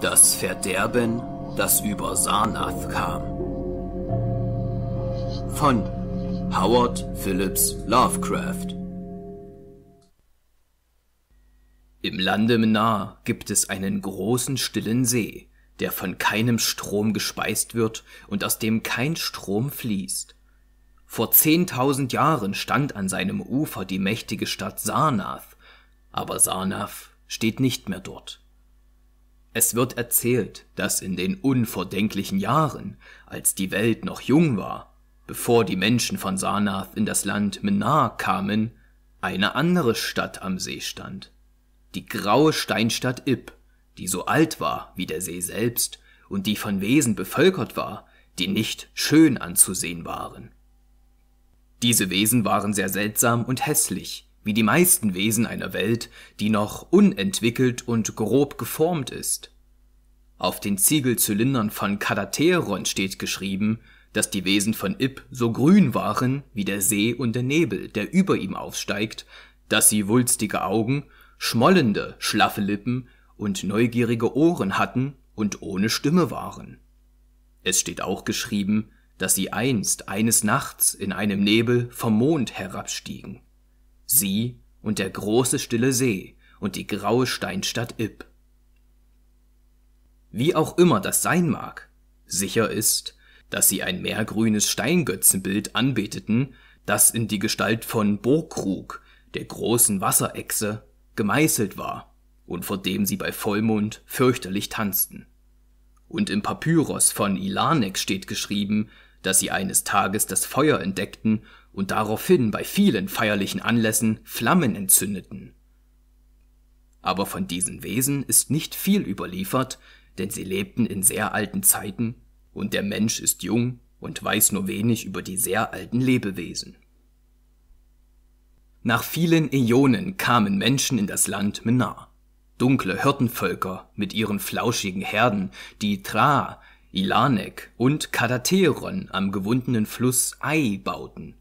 das Verderben, das über Sarnath kam. Von Howard Phillips Lovecraft Im Lande nah gibt es einen großen stillen See, der von keinem Strom gespeist wird und aus dem kein Strom fließt. Vor zehntausend Jahren stand an seinem Ufer die mächtige Stadt Sarnath, aber Sarnath steht nicht mehr dort. Es wird erzählt, dass in den unvordenklichen Jahren, als die Welt noch jung war, bevor die Menschen von Sarnath in das Land Menar kamen, eine andere Stadt am See stand. Die graue Steinstadt Ib, die so alt war wie der See selbst und die von Wesen bevölkert war, die nicht schön anzusehen waren. Diese Wesen waren sehr seltsam und hässlich, wie die meisten Wesen einer Welt, die noch unentwickelt und grob geformt ist. Auf den Ziegelzylindern von Kadateron steht geschrieben, dass die Wesen von Ib so grün waren wie der See und der Nebel, der über ihm aufsteigt, dass sie wulstige Augen, schmollende, schlaffe Lippen und neugierige Ohren hatten und ohne Stimme waren. Es steht auch geschrieben, dass sie einst eines Nachts in einem Nebel vom Mond herabstiegen sie und der große stille See und die graue Steinstadt Ibb. Wie auch immer das sein mag, sicher ist, dass sie ein mehrgrünes Steingötzenbild anbeteten, das in die Gestalt von Burgkrug, der großen Wasserechse, gemeißelt war und vor dem sie bei Vollmond fürchterlich tanzten. Und im Papyrus von Ilanek steht geschrieben, dass sie eines Tages das Feuer entdeckten und daraufhin bei vielen feierlichen Anlässen Flammen entzündeten. Aber von diesen Wesen ist nicht viel überliefert, denn sie lebten in sehr alten Zeiten, und der Mensch ist jung und weiß nur wenig über die sehr alten Lebewesen. Nach vielen Äonen kamen Menschen in das Land Menar, dunkle Hirtenvölker mit ihren flauschigen Herden, die Tra, Ilanek und Kadateron am gewundenen Fluss Ai bauten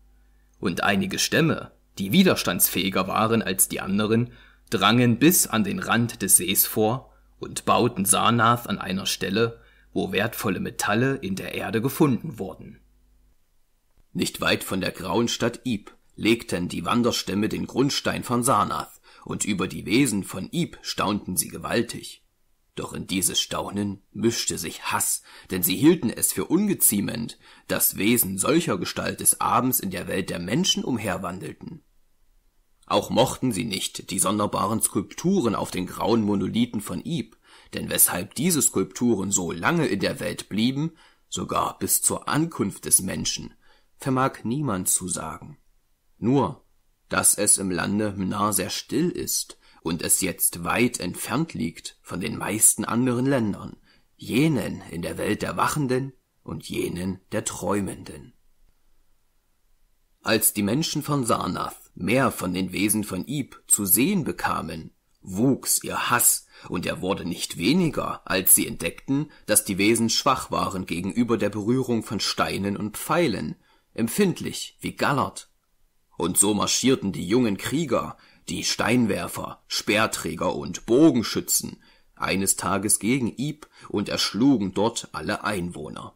und einige Stämme, die widerstandsfähiger waren als die anderen, drangen bis an den Rand des Sees vor und bauten Sarnath an einer Stelle, wo wertvolle Metalle in der Erde gefunden wurden. Nicht weit von der grauen Stadt Ib legten die Wanderstämme den Grundstein von Sarnath, und über die Wesen von Ib staunten sie gewaltig. Doch in dieses Staunen mischte sich Hass, denn sie hielten es für ungeziemend, dass Wesen solcher Gestalt des Abends in der Welt der Menschen umherwandelten. Auch mochten sie nicht die sonderbaren Skulpturen auf den grauen Monolithen von Ib, denn weshalb diese Skulpturen so lange in der Welt blieben, sogar bis zur Ankunft des Menschen, vermag niemand zu sagen. Nur, dass es im Lande Mnar sehr still ist und es jetzt weit entfernt liegt von den meisten anderen Ländern, jenen in der Welt der Wachenden und jenen der Träumenden. Als die Menschen von Sarnath mehr von den Wesen von Ib zu sehen bekamen, wuchs ihr Hass, und er wurde nicht weniger, als sie entdeckten, dass die Wesen schwach waren gegenüber der Berührung von Steinen und Pfeilen, empfindlich wie Gallert. Und so marschierten die jungen Krieger, die Steinwerfer, Speerträger und Bogenschützen eines Tages gegen Ib und erschlugen dort alle Einwohner.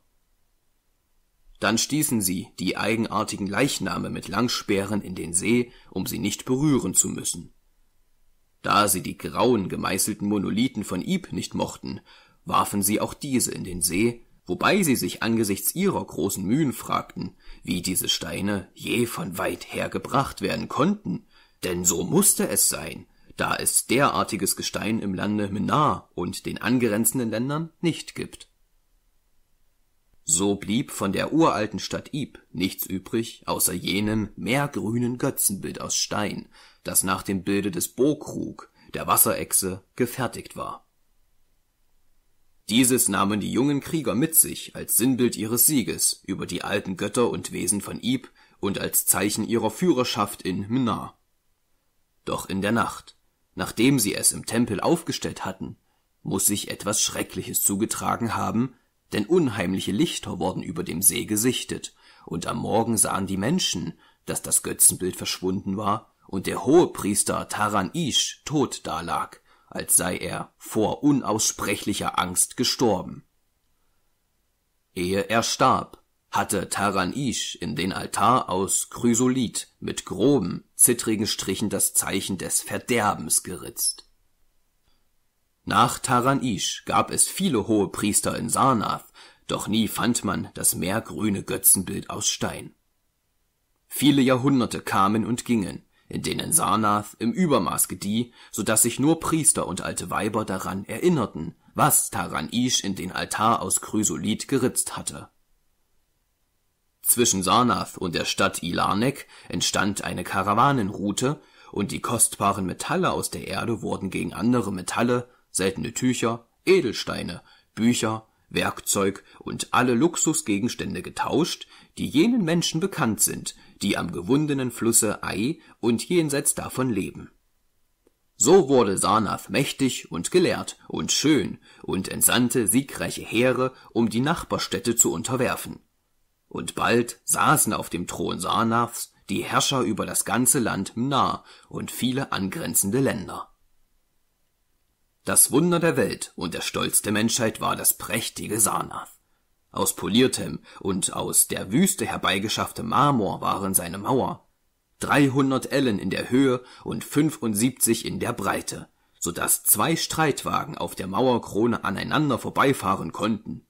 Dann stießen sie die eigenartigen Leichname mit Langsperren in den See, um sie nicht berühren zu müssen. Da sie die grauen gemeißelten Monolithen von Ib nicht mochten, warfen sie auch diese in den See, wobei sie sich angesichts ihrer großen Mühen fragten, wie diese Steine je von weit her gebracht werden konnten, denn so musste es sein, da es derartiges Gestein im Lande Mnar und den angrenzenden Ländern nicht gibt. So blieb von der uralten Stadt Ib nichts übrig außer jenem mehrgrünen Götzenbild aus Stein, das nach dem Bilde des Bokrug, der Wasserechse, gefertigt war. Dieses nahmen die jungen Krieger mit sich als Sinnbild ihres Sieges über die alten Götter und Wesen von Ib und als Zeichen ihrer Führerschaft in Mnar doch in der Nacht, nachdem sie es im Tempel aufgestellt hatten, muss sich etwas Schreckliches zugetragen haben, denn unheimliche Lichter wurden über dem See gesichtet, und am Morgen sahen die Menschen, dass das Götzenbild verschwunden war und der Hohepriester Taran Isch tot dalag, als sei er vor unaussprechlicher Angst gestorben. Ehe er starb, hatte Taran Ish in den Altar aus Chrysolit mit groben, zittrigen Strichen das Zeichen des Verderbens geritzt. Nach Taran Ish gab es viele hohe Priester in Sarnath, doch nie fand man das meergrüne Götzenbild aus Stein. Viele Jahrhunderte kamen und gingen, in denen Sarnath im Übermaß gedieh, so daß sich nur Priester und alte Weiber daran erinnerten, was Taran Ish in den Altar aus Chrysolit geritzt hatte zwischen Sarnath und der Stadt Ilanek entstand eine Karawanenroute und die kostbaren Metalle aus der Erde wurden gegen andere Metalle, seltene Tücher, Edelsteine, Bücher, Werkzeug und alle Luxusgegenstände getauscht, die jenen Menschen bekannt sind, die am gewundenen Flusse Ai und jenseits davon leben. So wurde Sarnath mächtig und gelehrt und schön und entsandte siegreiche Heere, um die Nachbarstädte zu unterwerfen und bald saßen auf dem Thron Sarnaths die Herrscher über das ganze Land Mna und viele angrenzende Länder. Das Wunder der Welt und der Stolz der Menschheit war das prächtige Sarnath. Aus poliertem und aus der Wüste herbeigeschafftem Marmor waren seine Mauer, 300 Ellen in der Höhe und 75 in der Breite, so daß zwei Streitwagen auf der Mauerkrone aneinander vorbeifahren konnten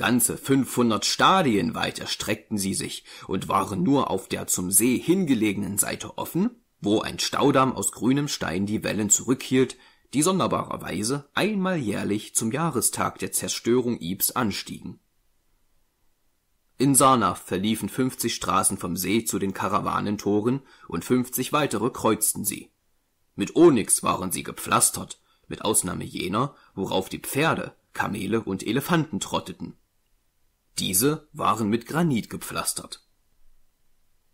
Ganze 500 Stadien weit erstreckten sie sich und waren nur auf der zum See hingelegenen Seite offen, wo ein Staudamm aus grünem Stein die Wellen zurückhielt, die sonderbarerweise einmal jährlich zum Jahrestag der Zerstörung Ibs anstiegen. In Sarnach verliefen 50 Straßen vom See zu den Karawanentoren und 50 weitere kreuzten sie. Mit Onyx waren sie gepflastert, mit Ausnahme jener, worauf die Pferde, Kamele und Elefanten trotteten diese waren mit Granit gepflastert.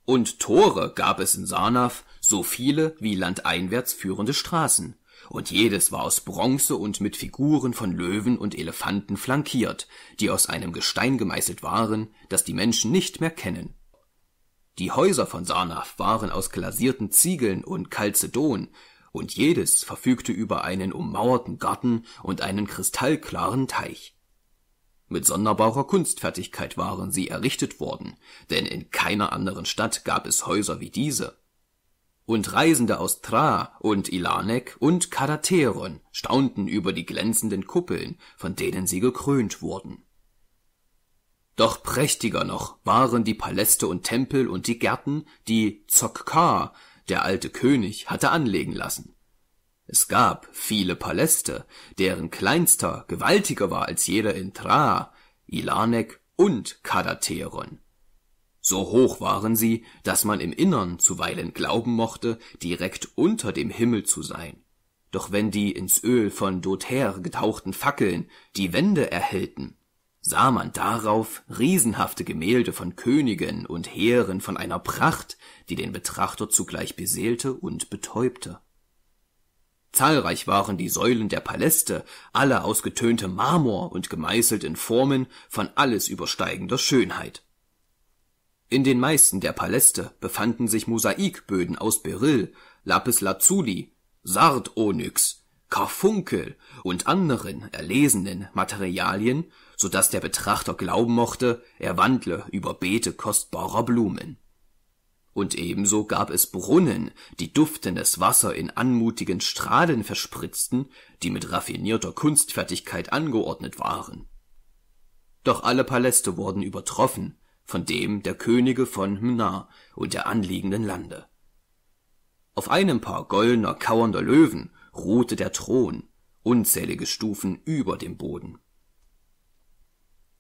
Und Tore gab es in Sarnath so viele wie landeinwärts führende Straßen, und jedes war aus Bronze und mit Figuren von Löwen und Elefanten flankiert, die aus einem Gestein gemeißelt waren, das die Menschen nicht mehr kennen. Die Häuser von Sarnath waren aus glasierten Ziegeln und Kalzedon, und jedes verfügte über einen ummauerten Garten und einen kristallklaren Teich. Mit sonderbarer Kunstfertigkeit waren sie errichtet worden, denn in keiner anderen Stadt gab es Häuser wie diese. Und Reisende aus Tra und Ilanek und Karateron staunten über die glänzenden Kuppeln, von denen sie gekrönt wurden. Doch prächtiger noch waren die Paläste und Tempel und die Gärten, die Zokka, der alte König, hatte anlegen lassen es gab viele Paläste, deren kleinster gewaltiger war als jeder in Traa, Ilanek und Kadateron. So hoch waren sie, dass man im Innern zuweilen glauben mochte, direkt unter dem Himmel zu sein. Doch wenn die ins Öl von Dother getauchten Fackeln die Wände erhellten, sah man darauf riesenhafte Gemälde von Königen und Heeren von einer Pracht, die den Betrachter zugleich beseelte und betäubte. Zahlreich waren die Säulen der Paläste, alle aus getöntem Marmor und gemeißelt in Formen von alles übersteigender Schönheit. In den meisten der Paläste befanden sich Mosaikböden aus Beryl, Lapislazuli, Sardonyx, Karfunkel und anderen erlesenen Materialien, so dass der Betrachter glauben mochte, er wandle über Beete kostbarer Blumen und ebenso gab es Brunnen, die duftendes Wasser in anmutigen Strahlen verspritzten, die mit raffinierter Kunstfertigkeit angeordnet waren. Doch alle Paläste wurden übertroffen von dem der Könige von Mnar und der anliegenden Lande. Auf einem Paar goldener, kauernder Löwen ruhte der Thron, unzählige Stufen über dem Boden.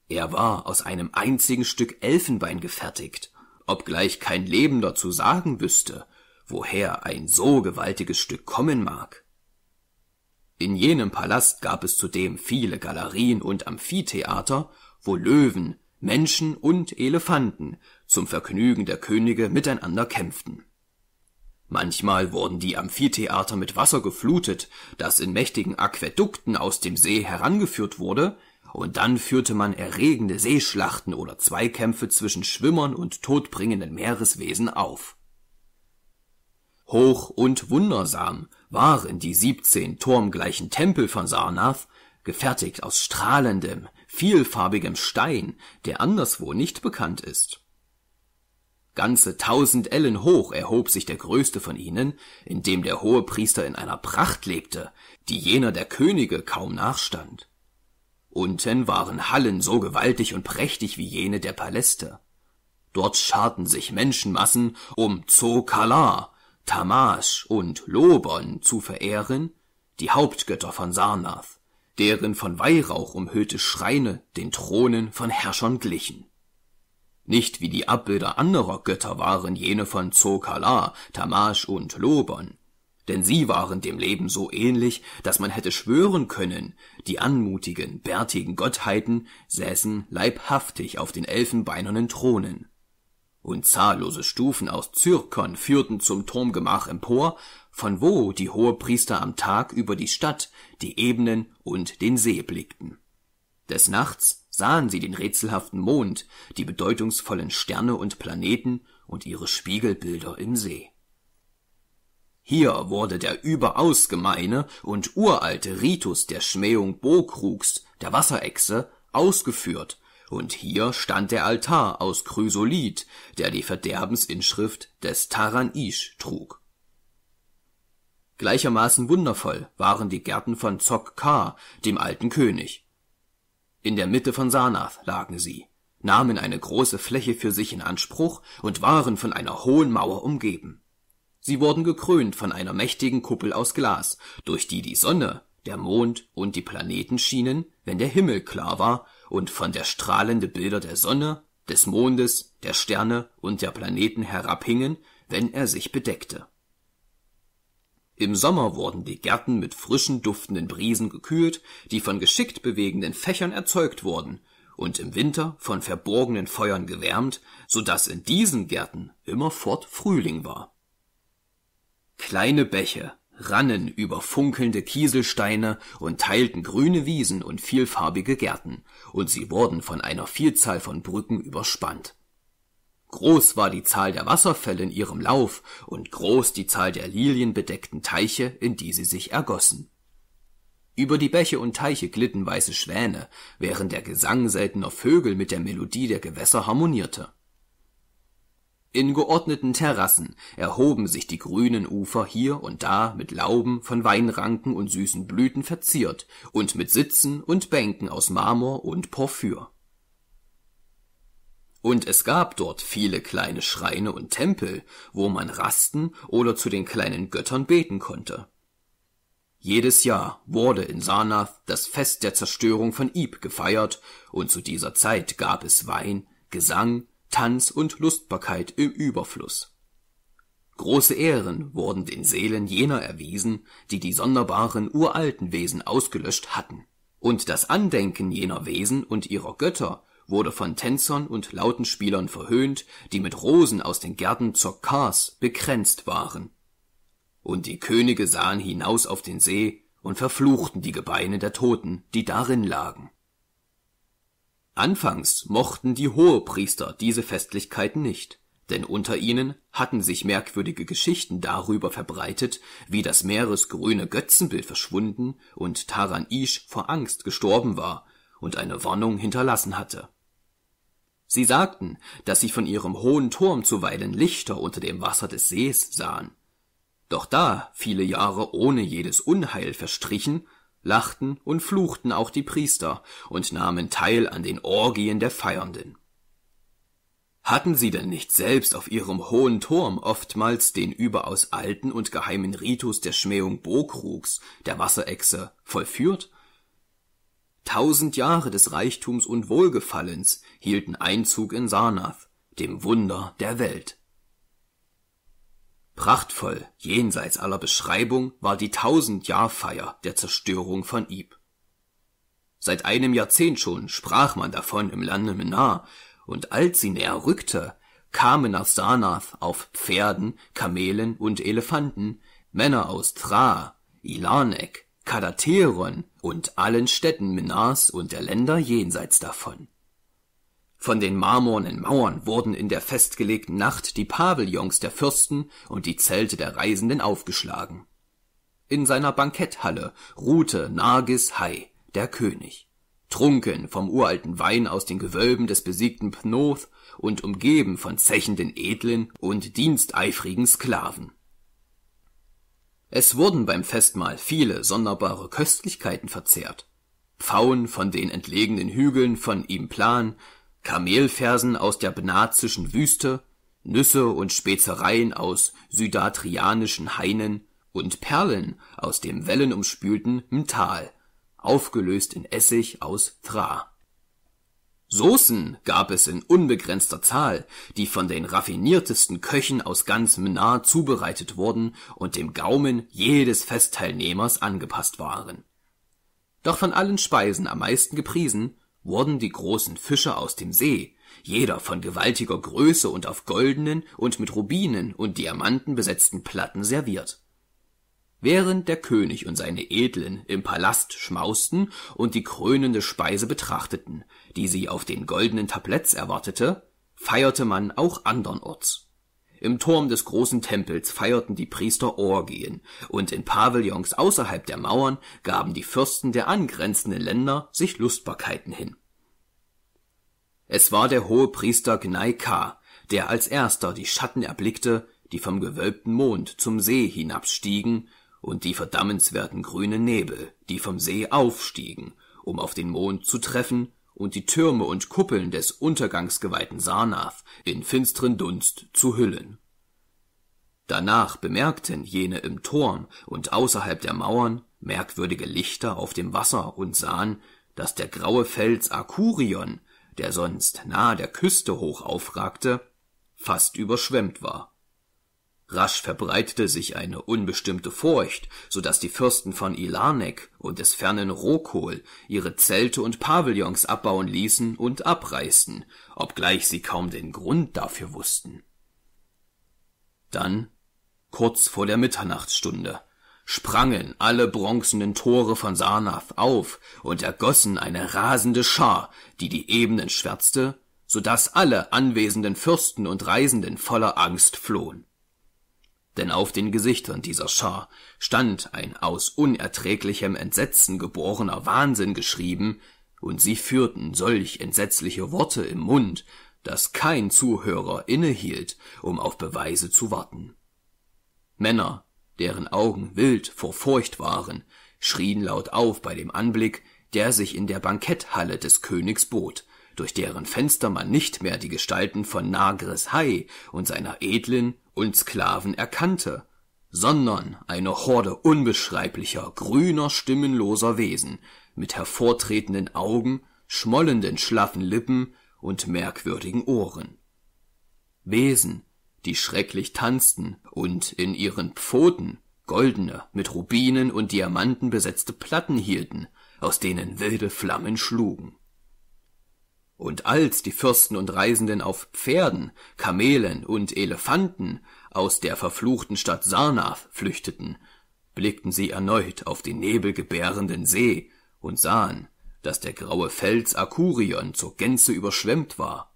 Er war aus einem einzigen Stück Elfenbein gefertigt obgleich kein Lebender zu sagen wüsste, woher ein so gewaltiges Stück kommen mag. In jenem Palast gab es zudem viele Galerien und Amphitheater, wo Löwen, Menschen und Elefanten zum Vergnügen der Könige miteinander kämpften. Manchmal wurden die Amphitheater mit Wasser geflutet, das in mächtigen Aquädukten aus dem See herangeführt wurde, und dann führte man erregende Seeschlachten oder Zweikämpfe zwischen Schwimmern und todbringenden Meereswesen auf. Hoch und wundersam waren die siebzehn turmgleichen Tempel von Sarnath, gefertigt aus strahlendem, vielfarbigem Stein, der anderswo nicht bekannt ist. Ganze tausend Ellen hoch erhob sich der größte von ihnen, in dem der hohe Priester in einer Pracht lebte, die jener der Könige kaum nachstand. Unten waren Hallen so gewaltig und prächtig wie jene der Paläste. Dort scharten sich Menschenmassen, um Zokala, Tamasch und Lobon zu verehren, die Hauptgötter von Sarnath, deren von Weihrauch umhüllte Schreine den Thronen von Herrschern glichen. Nicht wie die Abbilder anderer Götter waren jene von Zokala, Tamasch und Lobon, denn sie waren dem Leben so ähnlich, dass man hätte schwören können, die anmutigen, bärtigen Gottheiten säßen leibhaftig auf den elfenbeinernen Thronen. Und zahllose Stufen aus Zirkon führten zum Turmgemach empor, von wo die Hohepriester am Tag über die Stadt, die Ebenen und den See blickten. Des Nachts sahen sie den rätselhaften Mond, die bedeutungsvollen Sterne und Planeten und ihre Spiegelbilder im See. Hier wurde der überaus gemeine und uralte Ritus der Schmähung Bokrugs, der Wasserechse, ausgeführt, und hier stand der Altar aus Chrysolit, der die Verderbensinschrift des Taran Ish trug. Gleichermaßen wundervoll waren die Gärten von Zokkar, dem alten König. In der Mitte von Sanath lagen sie, nahmen eine große Fläche für sich in Anspruch und waren von einer hohen Mauer umgeben. Sie wurden gekrönt von einer mächtigen Kuppel aus Glas, durch die die Sonne, der Mond und die Planeten schienen, wenn der Himmel klar war und von der strahlende Bilder der Sonne, des Mondes, der Sterne und der Planeten herabhingen, wenn er sich bedeckte. Im Sommer wurden die Gärten mit frischen, duftenden Brisen gekühlt, die von geschickt bewegenden Fächern erzeugt wurden, und im Winter von verborgenen Feuern gewärmt, so daß in diesen Gärten immerfort Frühling war Kleine Bäche rannen über funkelnde Kieselsteine und teilten grüne Wiesen und vielfarbige Gärten, und sie wurden von einer Vielzahl von Brücken überspannt. Groß war die Zahl der Wasserfälle in ihrem Lauf und groß die Zahl der lilienbedeckten Teiche, in die sie sich ergossen. Über die Bäche und Teiche glitten weiße Schwäne, während der Gesang seltener Vögel mit der Melodie der Gewässer harmonierte in geordneten Terrassen erhoben sich die grünen Ufer hier und da mit Lauben von Weinranken und süßen Blüten verziert und mit Sitzen und Bänken aus Marmor und Porphyr. Und es gab dort viele kleine Schreine und Tempel, wo man rasten oder zu den kleinen Göttern beten konnte. Jedes Jahr wurde in Sarnath das Fest der Zerstörung von Ib gefeiert, und zu dieser Zeit gab es Wein, Gesang, Tanz und Lustbarkeit im Überfluss. Große Ehren wurden den Seelen jener erwiesen, die die sonderbaren uralten Wesen ausgelöscht hatten. Und das Andenken jener Wesen und ihrer Götter wurde von Tänzern und Lautenspielern verhöhnt, die mit Rosen aus den Gärten zur Kars bekränzt waren. Und die Könige sahen hinaus auf den See und verfluchten die Gebeine der Toten, die darin lagen. Anfangs mochten die Hohepriester diese Festlichkeiten nicht, denn unter ihnen hatten sich merkwürdige Geschichten darüber verbreitet, wie das meeresgrüne Götzenbild verschwunden und Taran Isch vor Angst gestorben war und eine Warnung hinterlassen hatte. Sie sagten, dass sie von ihrem hohen Turm zuweilen Lichter unter dem Wasser des Sees sahen. Doch da viele Jahre ohne jedes Unheil verstrichen lachten und fluchten auch die Priester und nahmen teil an den Orgien der Feiernden. Hatten sie denn nicht selbst auf ihrem hohen Turm oftmals den überaus alten und geheimen Ritus der Schmähung Bokrugs, der Wasserechse, vollführt? Tausend Jahre des Reichtums und Wohlgefallens hielten Einzug in Sarnath, dem Wunder der Welt. Prachtvoll, jenseits aller Beschreibung, war die Tausendjahrfeier der Zerstörung von Ib. Seit einem Jahrzehnt schon sprach man davon im Lande Menar, und als sie näher rückte, kamen nach Sarnath auf Pferden, Kamelen und Elefanten Männer aus Thra, Ilanek, Kadateron und allen Städten Menars und der Länder jenseits davon. Von den marmornen Mauern wurden in der festgelegten Nacht die Pavillons der Fürsten und die Zelte der Reisenden aufgeschlagen. In seiner Banketthalle ruhte Nargis Hai, der König, trunken vom uralten Wein aus den Gewölben des besiegten Pnoth und umgeben von zechenden Edlen und diensteifrigen Sklaven. Es wurden beim Festmahl viele sonderbare Köstlichkeiten verzehrt. Pfauen von den entlegenen Hügeln von Implan, Kamelfersen aus der benazischen Wüste, Nüsse und Spezereien aus südadrianischen Hainen und Perlen aus dem wellenumspülten Mtal, aufgelöst in Essig aus Thra. Soßen gab es in unbegrenzter Zahl, die von den raffiniertesten Köchen aus ganz Mnar zubereitet wurden und dem Gaumen jedes Festteilnehmers angepasst waren. Doch von allen Speisen am meisten gepriesen wurden die großen Fische aus dem See, jeder von gewaltiger Größe und auf goldenen und mit Rubinen und Diamanten besetzten Platten serviert. Während der König und seine Edlen im Palast schmausten und die krönende Speise betrachteten, die sie auf den goldenen Tabletts erwartete, feierte man auch andernorts im Turm des großen Tempels feierten die Priester Orgien, und in Pavillons außerhalb der Mauern gaben die Fürsten der angrenzenden Länder sich Lustbarkeiten hin. Es war der Hohepriester Gnai Ka, der als erster die Schatten erblickte, die vom gewölbten Mond zum See hinabstiegen, und die verdammenswerten grünen Nebel, die vom See aufstiegen, um auf den Mond zu treffen und die Türme und Kuppeln des untergangsgeweihten Sarnath in finsteren Dunst zu hüllen. Danach bemerkten jene im Turm und außerhalb der Mauern merkwürdige Lichter auf dem Wasser und sahen, dass der graue Fels Arkurion, der sonst nahe der Küste hoch aufragte, fast überschwemmt war. Rasch verbreitete sich eine unbestimmte Furcht, so dass die Fürsten von Ilanek und des fernen Rokol ihre Zelte und Pavillons abbauen ließen und abreißen, obgleich sie kaum den Grund dafür wussten. Dann, kurz vor der Mitternachtsstunde, sprangen alle bronzenen Tore von Sarnath auf und ergossen eine rasende Schar, die die Ebenen schwärzte, so daß alle anwesenden Fürsten und Reisenden voller Angst flohen denn auf den Gesichtern dieser Schar stand ein aus unerträglichem Entsetzen geborener Wahnsinn geschrieben, und sie führten solch entsetzliche Worte im Mund, dass kein Zuhörer innehielt, um auf Beweise zu warten. Männer, deren Augen wild vor Furcht waren, schrien laut auf bei dem Anblick, der sich in der Banketthalle des Königs bot, durch deren Fenster man nicht mehr die Gestalten von Nagres Hai und seiner edlen und Sklaven erkannte, sondern eine Horde unbeschreiblicher, grüner, stimmenloser Wesen mit hervortretenden Augen, schmollenden, schlaffen Lippen und merkwürdigen Ohren. Wesen, die schrecklich tanzten und in ihren Pfoten goldene, mit Rubinen und Diamanten besetzte Platten hielten, aus denen wilde Flammen schlugen und als die Fürsten und Reisenden auf Pferden, Kamelen und Elefanten aus der verfluchten Stadt Sarnath flüchteten, blickten sie erneut auf den nebelgebärenden See und sahen, dass der graue Fels Akurion zur Gänze überschwemmt war.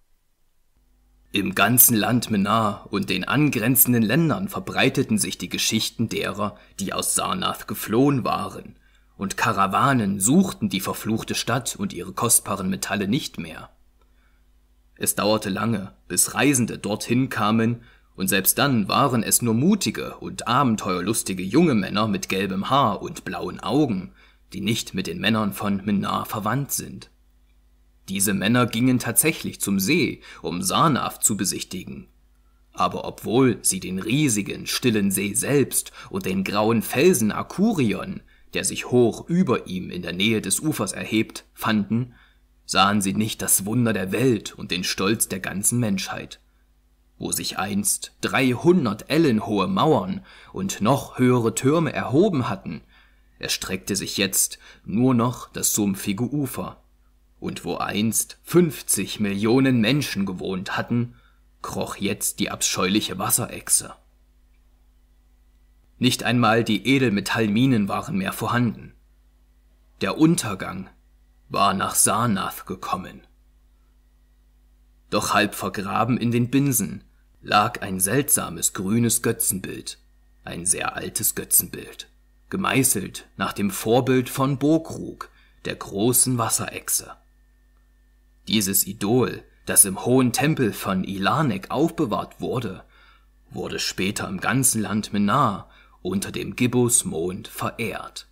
Im ganzen Land Menar und den angrenzenden Ländern verbreiteten sich die Geschichten derer, die aus Sarnath geflohen waren und Karawanen suchten die verfluchte Stadt und ihre kostbaren Metalle nicht mehr. Es dauerte lange, bis Reisende dorthin kamen, und selbst dann waren es nur mutige und abenteuerlustige junge Männer mit gelbem Haar und blauen Augen, die nicht mit den Männern von Menar verwandt sind. Diese Männer gingen tatsächlich zum See, um Sarnaf zu besichtigen, aber obwohl sie den riesigen, stillen See selbst und den grauen Felsen Akurion, der sich hoch über ihm in der Nähe des Ufers erhebt, fanden, sahen sie nicht das Wunder der Welt und den Stolz der ganzen Menschheit. Wo sich einst dreihundert Ellen hohe Mauern und noch höhere Türme erhoben hatten, erstreckte sich jetzt nur noch das sumpfige Ufer. Und wo einst fünfzig Millionen Menschen gewohnt hatten, kroch jetzt die abscheuliche Wasserechse. Nicht einmal die Edelmetallminen waren mehr vorhanden. Der Untergang war nach Sarnath gekommen. Doch halb vergraben in den Binsen lag ein seltsames grünes Götzenbild, ein sehr altes Götzenbild, gemeißelt nach dem Vorbild von Burgrug, der großen Wasserechse. Dieses Idol, das im hohen Tempel von Ilanek aufbewahrt wurde, wurde später im ganzen Land Menar unter dem Gibbusmond verehrt.